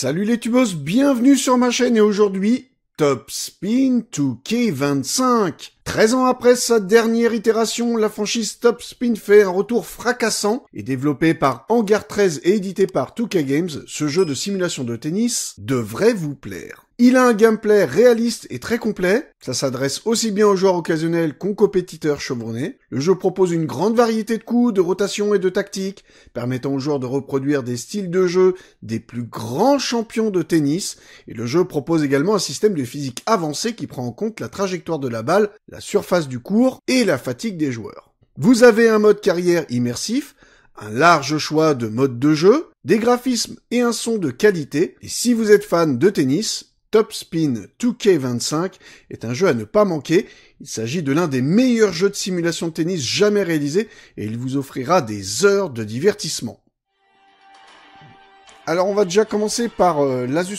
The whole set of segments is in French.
Salut les tubos, bienvenue sur ma chaîne et aujourd'hui, Top Spin 2K25. 13 ans après sa dernière itération, la franchise Top Spin fait un retour fracassant et développé par Hangar 13 et édité par 2K Games, ce jeu de simulation de tennis devrait vous plaire. Il a un gameplay réaliste et très complet, ça s'adresse aussi bien aux joueurs occasionnels qu'aux compétiteurs chevronnés. Le jeu propose une grande variété de coups, de rotations et de tactiques, permettant aux joueurs de reproduire des styles de jeu des plus grands champions de tennis, et le jeu propose également un système de physique avancé qui prend en compte la trajectoire de la balle, la surface du cours et la fatigue des joueurs. Vous avez un mode carrière immersif, un large choix de modes de jeu, des graphismes et un son de qualité, et si vous êtes fan de tennis, Top Spin 2K25 est un jeu à ne pas manquer. Il s'agit de l'un des meilleurs jeux de simulation de tennis jamais réalisés et il vous offrira des heures de divertissement. Alors on va déjà commencer par euh, l'Asus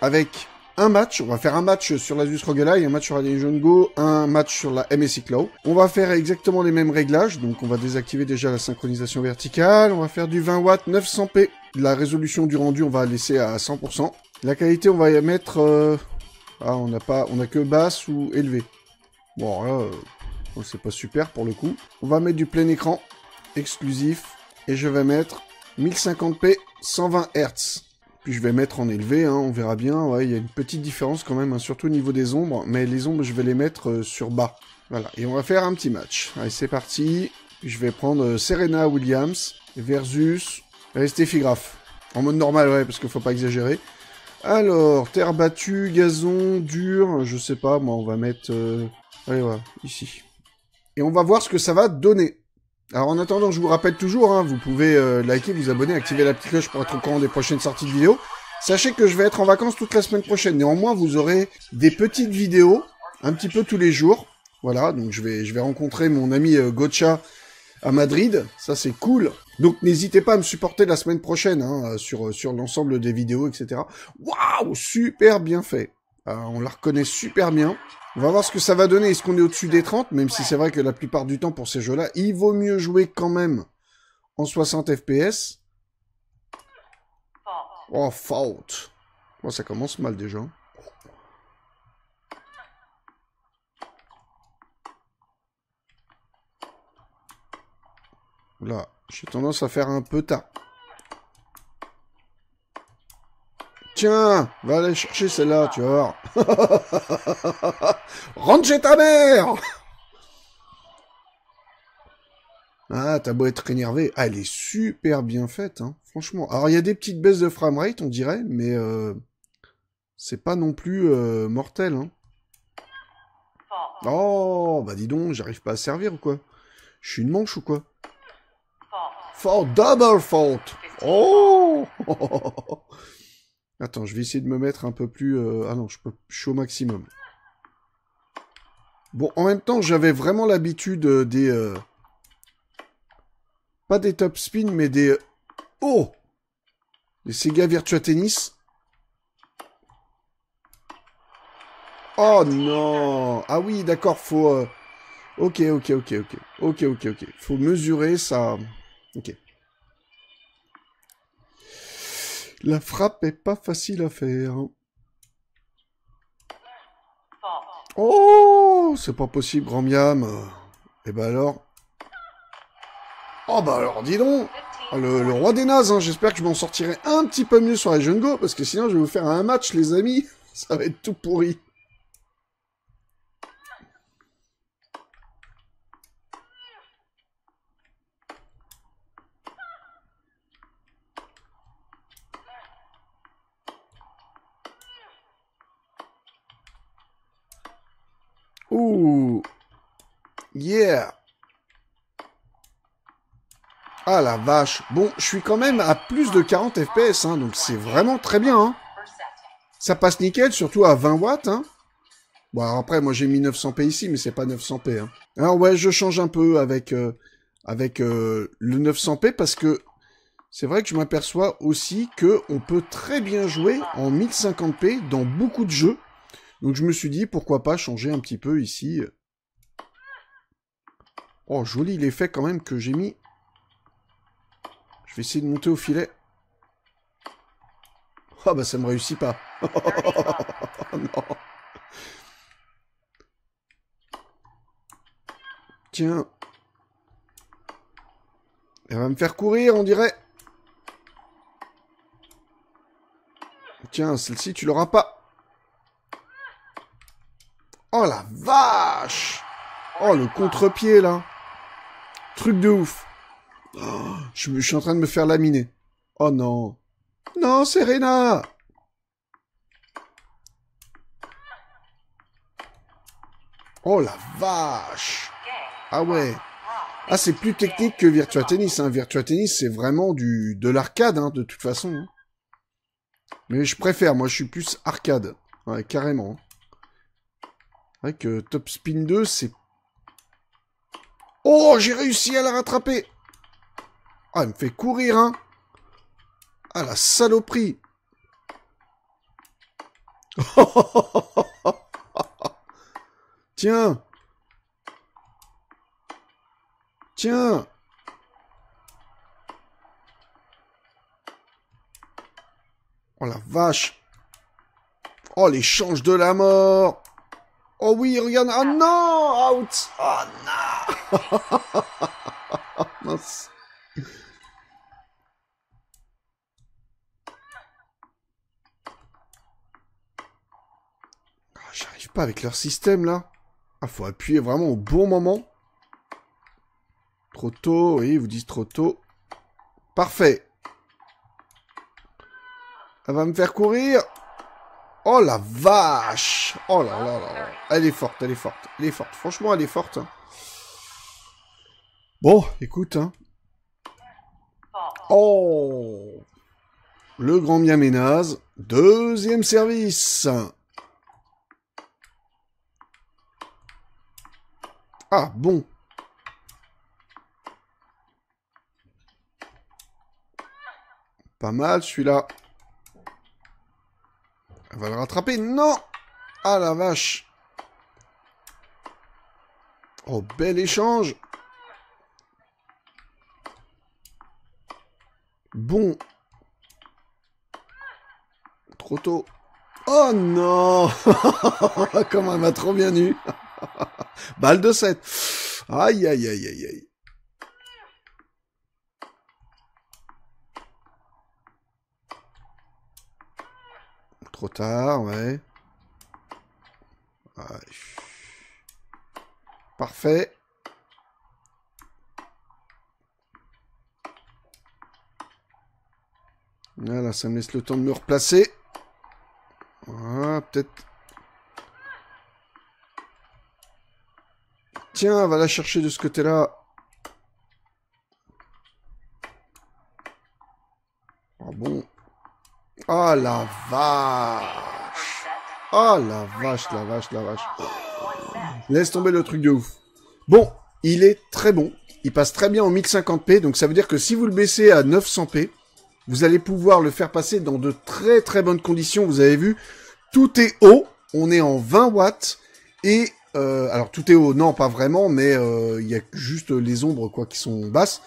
avec un match. On va faire un match sur l'Asus Rogue un match sur Alien Go, un match sur la MSI Cloud. On va faire exactement les mêmes réglages, donc on va désactiver déjà la synchronisation verticale. On va faire du 20 w 900p la résolution du rendu, on va laisser à 100%. La qualité, on va y mettre... Euh, ah, on n'a pas, on a que basse ou élevée. Bon, là, euh, oh, c'est pas super pour le coup. On va mettre du plein écran, exclusif, et je vais mettre 1050p, 120 Hz. Puis je vais mettre en élevé, hein, on verra bien. Ouais, il y a une petite différence quand même, hein, surtout au niveau des ombres. Mais les ombres, je vais les mettre euh, sur bas. Voilà, et on va faire un petit match. Allez, c'est parti. Je vais prendre Serena Williams versus Restez figraf. En mode normal, ouais, parce qu'il faut pas exagérer. Alors, terre battue, gazon, dur, je sais pas, moi, on va mettre... Euh, allez, voilà, ici. Et on va voir ce que ça va donner. Alors, en attendant, je vous rappelle toujours, hein, vous pouvez euh, liker, vous abonner, activer la petite cloche pour être au courant des prochaines sorties de vidéos. Sachez que je vais être en vacances toute la semaine prochaine. Néanmoins, vous aurez des petites vidéos, un petit peu tous les jours. Voilà, donc je vais, je vais rencontrer mon ami euh, Gocha, à Madrid. Ça, c'est cool. Donc n'hésitez pas à me supporter la semaine prochaine hein, sur, sur l'ensemble des vidéos, etc. Waouh, super bien fait. Ah, on la reconnaît super bien. On va voir ce que ça va donner. Est-ce qu'on est, au-dessus des 30 Même si c'est vrai que la plupart du temps pour ces jeux-là, il vaut mieux jouer quand même en 60 FPS. Oh, faute. Oh, ça commence mal déjà. Là, j'ai tendance à faire un peu tard. Tiens, va aller chercher celle-là, tu vois. Rentre chez ta mère Ah, t'as beau être énervé. Ah, elle est super bien faite, hein, franchement. Alors, il y a des petites baisses de framerate, on dirait, mais euh, c'est pas non plus euh, mortel. Hein. Oh, bah dis donc, j'arrive pas à servir ou quoi Je suis une manche ou quoi Fault, double fault. Oh Attends, je vais essayer de me mettre un peu plus... Euh, ah non, je, peux... je suis au maximum. Bon, en même temps, j'avais vraiment l'habitude euh, des... Euh, pas des top spin, mais des... Oh Des Sega Virtua Tennis. Oh non Ah oui, d'accord, faut... Ok, ok, ok, ok. Ok, ok, ok. Faut mesurer ça... Ok. La frappe est pas facile à faire. Hein. Oh, c'est pas possible, grand miam. Et eh ben alors. Oh bah alors, dis donc. Ah, le, roi des nazes, hein. j'espère que je m'en sortirai un petit peu mieux sur les jeunes parce que sinon je vais vous faire un match, les amis. Ça va être tout pourri. Ouh Yeah Ah la vache Bon, je suis quand même à plus de 40 FPS, hein, donc c'est vraiment très bien. Hein. Ça passe nickel, surtout à 20 watts. Hein. Bon, après, moi j'ai mis 900p ici, mais c'est pas 900p. Alors ouais, je change un peu avec, euh, avec euh, le 900p, parce que c'est vrai que je m'aperçois aussi que on peut très bien jouer en 1050p dans beaucoup de jeux. Donc je me suis dit, pourquoi pas changer un petit peu ici. Euh. Oh, joli l'effet quand même que j'ai mis. Je vais essayer de monter au filet. Ah oh, bah ça me réussit pas. non. Tiens. Elle va me faire courir, on dirait. Tiens, celle-ci, tu l'auras pas. Oh la vache Oh le contre-pied là Truc de ouf oh, je, suis en train de me faire laminer. Oh non Non, Serena Oh la vache Ah ouais Ah c'est plus technique que Virtua Tennis. Hein. Virtua Tennis c'est vraiment du de l'arcade hein, de toute façon. Hein. Mais je préfère, moi je suis plus arcade. Ouais, carrément. Hein vrai Top Spin 2, c'est... Oh, j'ai réussi à la rattraper Ah, elle me fait courir, hein Ah, la saloperie Tiens Tiens Oh la vache Oh l'échange de la mort Oh oui, regarde. Oh non Out Oh non Mince. Ah, j'arrive pas avec leur système là. Ah, faut appuyer vraiment au bon moment. Trop tôt, oui, ils vous disent trop tôt. Parfait. Elle va me faire courir. Oh la vache Oh là là là Elle est forte, elle est forte, elle est forte. Franchement, elle est forte. Hein. Bon, écoute. Hein. Oh Le grand Miaménaz. Deuxième service. Ah, bon. Pas mal celui-là. Elle va le rattraper. Non Ah la vache Oh, bel échange Bon. Trop tôt. Oh non Comment elle m'a trop bien eu Balle de 7. Aïe, aïe, aïe, aïe, aïe. Trop tard, ouais. Ah, Parfait. Là, ça me laisse le temps de me replacer. Voilà, peut-être... Tiens, va la chercher de ce côté-là. Ah bon Oh la vache Oh la vache, la vache, la vache. Laisse tomber le truc de ouf. Bon, il est très bon. Il passe très bien en 1050p, donc ça veut dire que si vous le baissez à 900p, vous allez pouvoir le faire passer dans de très très bonnes conditions. Vous avez vu, tout est haut. On est en 20 watts et euh, alors tout est haut, non pas vraiment, mais euh, il y a juste les ombres quoi qui sont basses.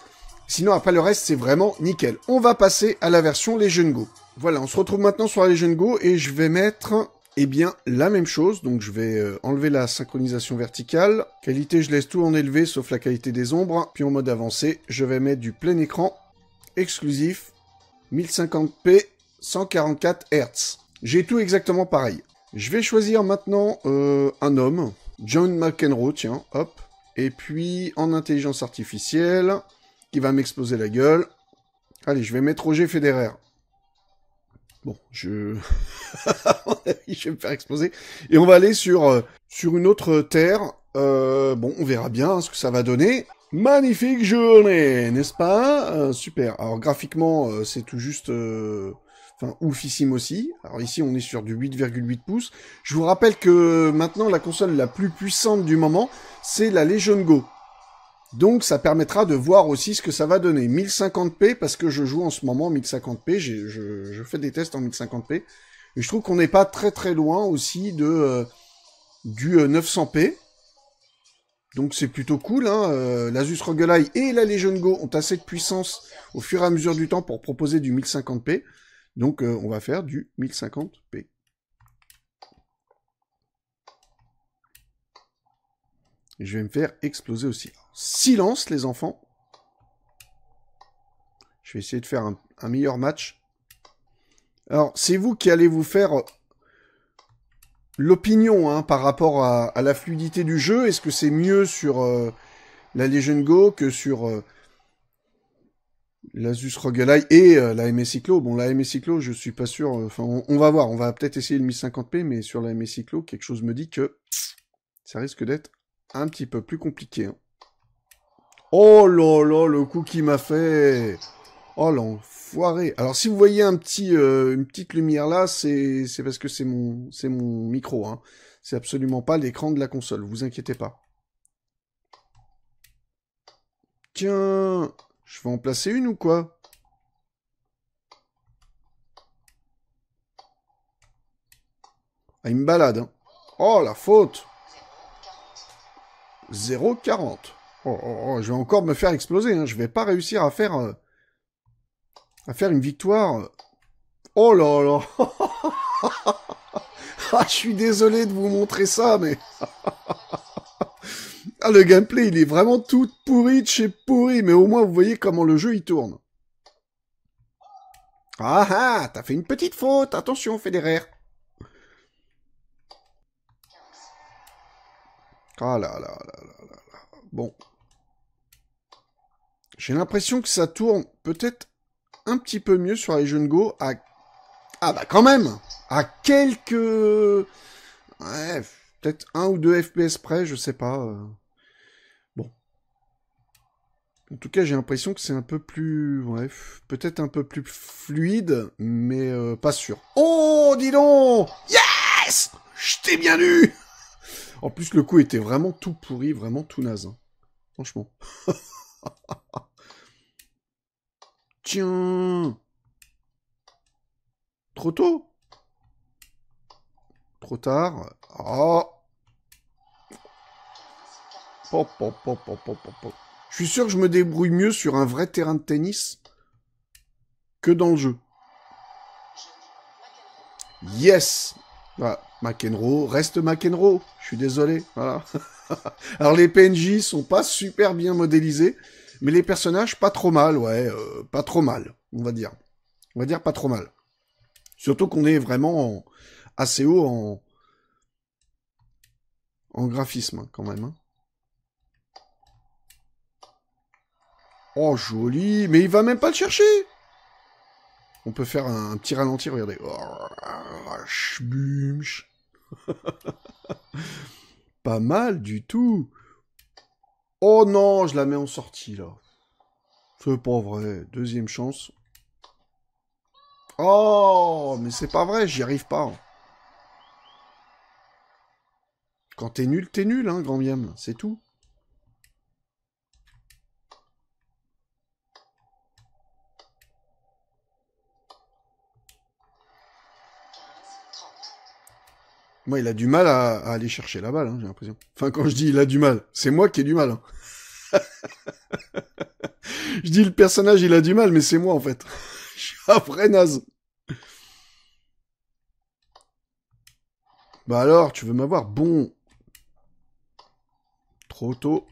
Sinon après le reste c'est vraiment nickel. On va passer à la version Legion Go. Voilà, on se retrouve maintenant sur les jeunes Go et je vais mettre eh bien, la même chose, donc je vais euh, enlever la synchronisation verticale. Qualité, je laisse tout en élevé, sauf la qualité des ombres. Puis en mode avancé, je vais mettre du plein écran, exclusif, 1050p, 144 Hz. J'ai tout exactement pareil. Je vais choisir maintenant euh, un homme, John McEnroe, tiens, hop. Et puis, en intelligence artificielle, qui va m'exposer la gueule. Allez, je vais mettre Roger Federer. Bon, je... je vais me faire exploser. Et on va aller sur, euh, sur une autre terre. Euh, bon, on verra bien ce que ça va donner. Magnifique journée, n'est-ce pas euh, Super. Alors graphiquement, c'est tout juste... Enfin, oufissime aussi. Alors ici, on est sur du 8,8 pouces. Je vous rappelle que maintenant, la console la plus puissante du moment, c'est la Legion Go. Donc ça permettra de voir aussi ce que ça va donner. 1050p, parce que je joue en ce moment 1050p, je, fais des tests en 1050p, et je trouve qu'on n'est pas très très loin aussi de euh, du 900p. Euh, Donc c'est plutôt cool, hein. Euh, l'Asus et la Legion Go ont assez de puissance au fur et à mesure du temps pour proposer du 1050p. Donc on va faire du 1050p. je vais me faire exploser aussi. Silence, les enfants. Je vais essayer de faire un, meilleur match. Alors, c'est vous qui allez vous faire euh, l'opinion hein, par rapport à, la fluidité du jeu. Est-ce que c'est mieux sur euh, la Legion Go que sur euh, l'Asus Roguelite et la MS Cyclo Bon, la MS Cyclo, je suis pas sûr. Enfin, on, va voir. On va peut-être essayer le 1050p, mais sur la MS Cyclo, quelque chose me dit que ça risque d'être un petit peu plus compliqué. Hein. Oh là là, le coup qui m'a fait Oh l'enfoiré Alors si vous voyez un petit, euh, une petite lumière là, c'est parce que c'est mon, mon micro. Hein. C'est absolument pas l'écran de la console, vous inquiétez pas. Tiens, je vais en placer une ou quoi Ah, il me balade. Hein. Oh, la faute 0,40. Oh, je vais encore me faire exploser. Hein. Je vais pas réussir à faire euh, à faire une victoire. Euh. Oh là là. ah, je suis désolé de vous montrer ça, mais ah, le gameplay, il est vraiment tout pourri de chez pourri. Mais au moins, vous voyez comment le jeu il tourne. Ah ah, t'as fait une petite faute. Attention, Federer. Ah là là là là là là. Bon. J'ai l'impression que ça tourne peut-être un petit peu mieux sur les jeunes Go à... Ah bah quand même À quelques... Ouais, peut-être un ou deux FPS près, je sais pas. Euh. Bon. En tout cas, j'ai l'impression que c'est un peu plus... Ouais, peut-être un peu plus fluide, mais euh, pas sûr. Oh, dis donc Yes Je t'ai bien eu en plus, le coup était vraiment tout pourri, vraiment tout naze. Hein. Franchement. Tiens Trop tôt Trop tard Oh Je suis sûr que je me débrouille mieux sur un vrai terrain de tennis que dans le jeu. Yes voilà. McEnroe reste McEnroe. Je suis désolé. Voilà. Alors les PNJ sont pas super bien modélisés, mais les personnages pas trop mal, ouais, euh, pas trop mal, on va dire. On va dire pas trop mal. Surtout qu'on est vraiment assez haut en en graphisme hein, quand même. Hein. Oh joli, mais il va même pas le chercher on peut faire un, petit ralenti, regardez. Oh, pas mal du tout. Oh non, je la mets en sortie là. C'est pas vrai. Deuxième chance. Oh, mais c'est pas vrai, j'y arrive pas. Hein. Quand t'es nul, t'es nul, hein, grand bien, c'est tout. Moi, il a du mal à, aller chercher la balle, hein, j'ai l'impression. Enfin, quand je dis il a du mal, c'est moi qui ai du mal. Hein. je dis le personnage, il a du mal, mais c'est moi en fait. je suis vrai naze. Bah alors, tu veux m'avoir Bon. Trop tôt.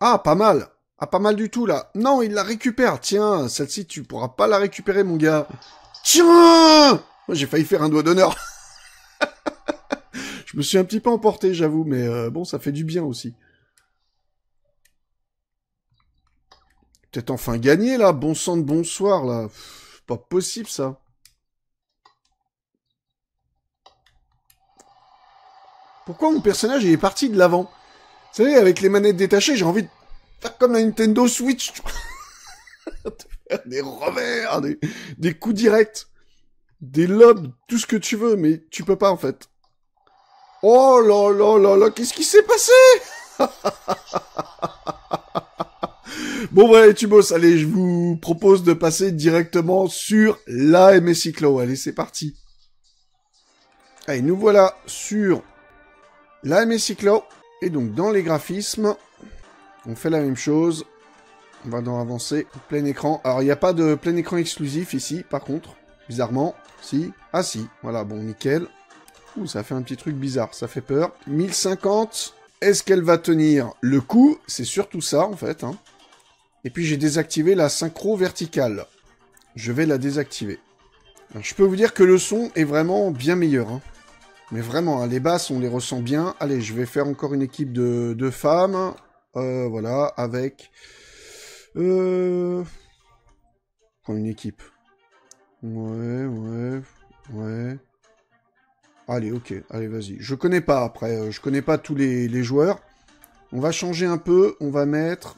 Ah, pas mal. Ah, pas mal du tout, là. Non, il la récupère. Tiens, celle-ci, tu pourras pas la récupérer, mon gars. Tiens J'ai failli faire un doigt d'honneur. Je me suis un petit peu emporté, j'avoue, mais euh, bon, ça fait du bien aussi. Peut-être enfin gagné là. Bon sang de bonsoir, là. pas possible, ça. Pourquoi mon personnage est parti de l'avant Vous savez, avec les manettes détachées, j'ai envie de faire comme la Nintendo Switch. des revers, des, des coups directs, des lobes, tout ce que tu veux, mais tu peux pas, en fait. Oh là là là là, qu'est-ce qui s'est passé Bon voilà les tubos, allez, je vous propose de passer directement sur la Cyclo. Allez, c'est parti. Allez, nous voilà sur la Cyclo. Et donc dans les graphismes, on fait la même chose. On va dans avancer, plein écran. Alors il n'y a pas de plein écran exclusif ici, par contre, bizarrement. Si, ah si, voilà, bon, nickel. Ouh, ça fait un petit truc bizarre, ça fait peur. 1050, est-ce qu'elle va tenir le coup C'est surtout ça, en fait. Hein. Et puis, j'ai désactivé la synchro verticale. Je vais la désactiver. je peux vous dire que le son est vraiment bien meilleur. Hein. Mais vraiment, hein, les basses, on les ressent bien. Allez, je vais faire encore une équipe de, femmes. Euh, voilà, avec... Euh... une équipe. Ouais, ouais, ouais. Allez, ok, allez, vas-y. Je connais pas après, euh, je connais pas tous les, joueurs. On va changer un peu, on va mettre...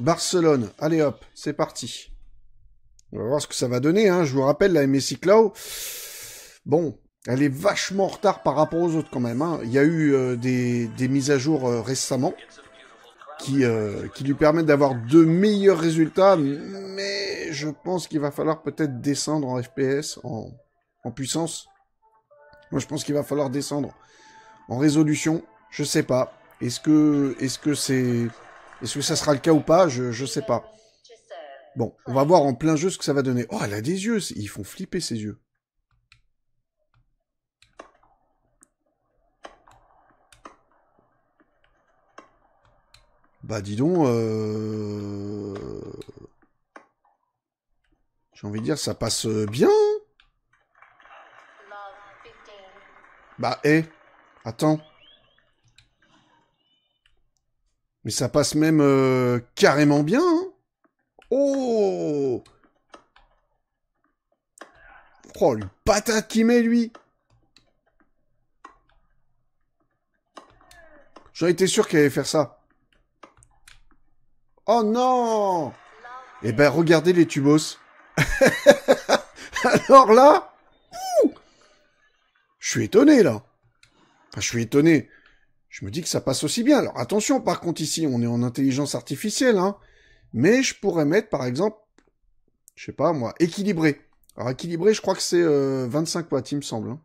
Barcelone, allez hop, c'est parti. On va voir ce que ça va donner, hein. je vous rappelle, la MSI Cloud, bon, elle est vachement en retard par rapport aux autres quand même. Hein. Il y a eu euh, des, mises à jour euh, récemment qui, qui lui permettent d'avoir de meilleurs résultats, mais je pense qu'il va falloir peut-être descendre en FPS, en, en puissance. Moi, je pense qu'il va falloir descendre en résolution. Je sais pas. Est-ce que, est-ce que c'est, est-ce que ça sera le cas ou pas Je, sais pas. Bon, on va voir en plein jeu ce que ça va donner. Oh, elle a des yeux. Ils font flipper ses yeux. Bah dis donc, euh, j'ai envie de dire ça passe euh, bien. Hein. Bah, hé, attends. Mais ça passe même euh, carrément bien. Hein. oh Oh, le patate qu'il met, lui J'aurais été sûr qu'il allait faire ça. Oh non Eh ben, regardez les tubos. Alors là je suis étonné, là. je suis étonné. Je me dis que ça passe aussi bien. Alors attention, par contre, ici, on est en intelligence artificielle, hein. Mais je pourrais mettre, par exemple, je sais pas moi, équilibré. Alors équilibré, je crois que c'est 25 euh, watts, il me semble. Hein.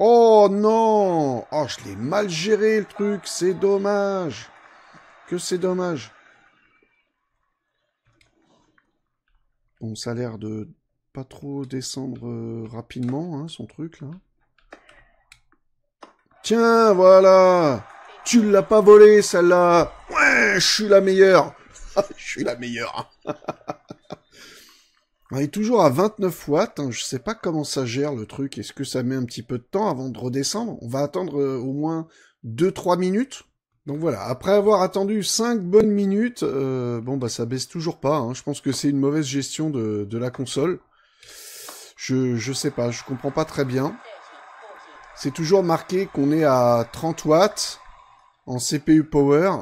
Oh non Oh, je l'ai mal géré le truc, c'est dommage Que c'est dommage Bon, ça a l'air de pas trop descendre euh, rapidement, hein, son truc, là. Tiens, voilà Tu l'as pas volé, celle-là Ouais, je suis la meilleure Je suis la meilleure On est toujours à 29 watts, Je hein. je sais pas comment ça gère le truc, est-ce que ça met un petit peu de temps avant de redescendre On va attendre euh, au moins 2-3 minutes donc voilà, après avoir attendu 5 bonnes minutes, euh, bon bah ça baisse toujours pas, hein. je pense que c'est une mauvaise gestion de, la console. Je, je sais pas, je comprends pas très bien. C'est toujours marqué qu'on est à 30 watts en CPU power.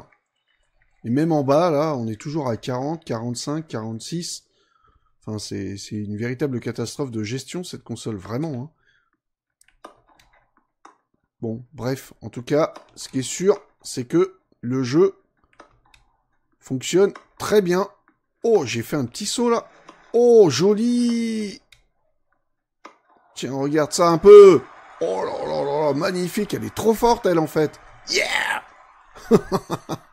Et même en bas, là, on est toujours à 40, 45, 46. Enfin, c'est une véritable catastrophe de gestion, cette console, vraiment. Hein. Bon, bref, en tout cas, ce qui est sûr, c'est que le jeu fonctionne très bien. Oh, j'ai fait un petit saut, là. Oh, joli Tiens, regarde ça un peu Oh là là là, magnifique Elle est trop forte, elle, en fait Yeah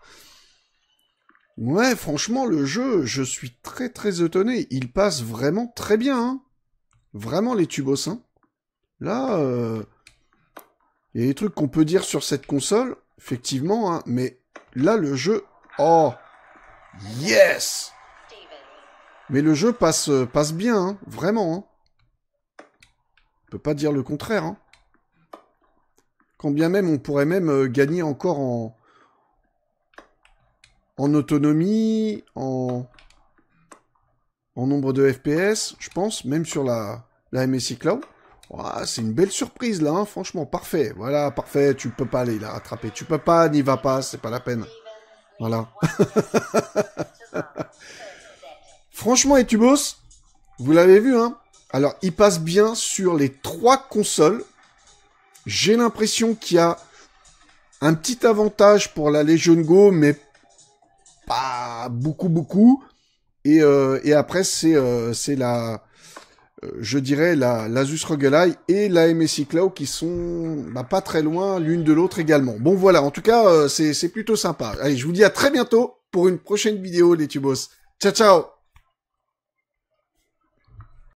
Ouais, franchement, le jeu, je suis très très étonné. Il passe vraiment très bien. Hein vraiment les sein. Là, euh... il y a des trucs qu'on peut dire sur cette console, effectivement, hein, mais là, le jeu... Oh Yes Mais le jeu passe, euh, passe bien, hein, vraiment. Hein. On peut pas dire le contraire. Hein. Quand bien même, on pourrait même euh, gagner encore en, en autonomie, en, en nombre de FPS, je pense, même sur la, la MSI Cloud. c'est une belle surprise là, hein. franchement, parfait. Voilà, parfait, tu peux pas aller la rattraper. Tu peux pas, n'y va pas, c'est pas la peine. Voilà. franchement, et tu bosses vous l'avez vu, hein Alors, il passe bien sur les trois consoles. J'ai l'impression qu'il y a un petit avantage pour la Legion Go, mais pas beaucoup beaucoup. Et, euh, et après c'est euh, c'est la euh, je dirais la l'Asus ROG et la MSI Cloud qui sont bah, pas très loin l'une de l'autre également. Bon voilà, en tout cas c'est c'est plutôt sympa. Allez, je vous dis à très bientôt pour une prochaine vidéo les tubos. Ciao ciao.